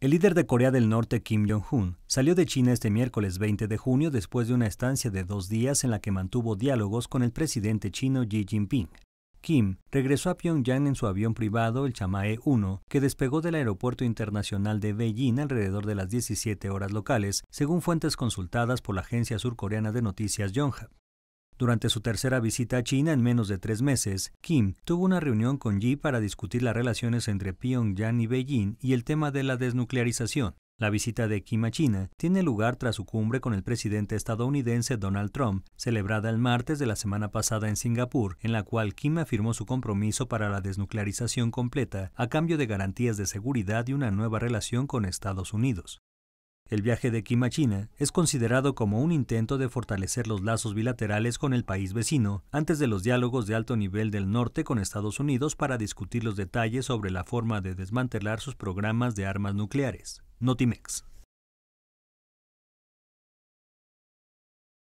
El líder de Corea del Norte, Kim Jong-un, salió de China este miércoles 20 de junio después de una estancia de dos días en la que mantuvo diálogos con el presidente chino Xi Jinping. Kim regresó a Pyongyang en su avión privado, el Chamae 1, que despegó del Aeropuerto Internacional de Beijing alrededor de las 17 horas locales, según fuentes consultadas por la agencia surcoreana de noticias Yonhap. Durante su tercera visita a China en menos de tres meses, Kim tuvo una reunión con Xi para discutir las relaciones entre Pyongyang y Beijing y el tema de la desnuclearización. La visita de Kim a China tiene lugar tras su cumbre con el presidente estadounidense Donald Trump, celebrada el martes de la semana pasada en Singapur, en la cual Kim afirmó su compromiso para la desnuclearización completa a cambio de garantías de seguridad y una nueva relación con Estados Unidos. El viaje de Kim a China es considerado como un intento de fortalecer los lazos bilaterales con el país vecino antes de los diálogos de alto nivel del norte con Estados Unidos para discutir los detalles sobre la forma de desmantelar sus programas de armas nucleares. Notimex.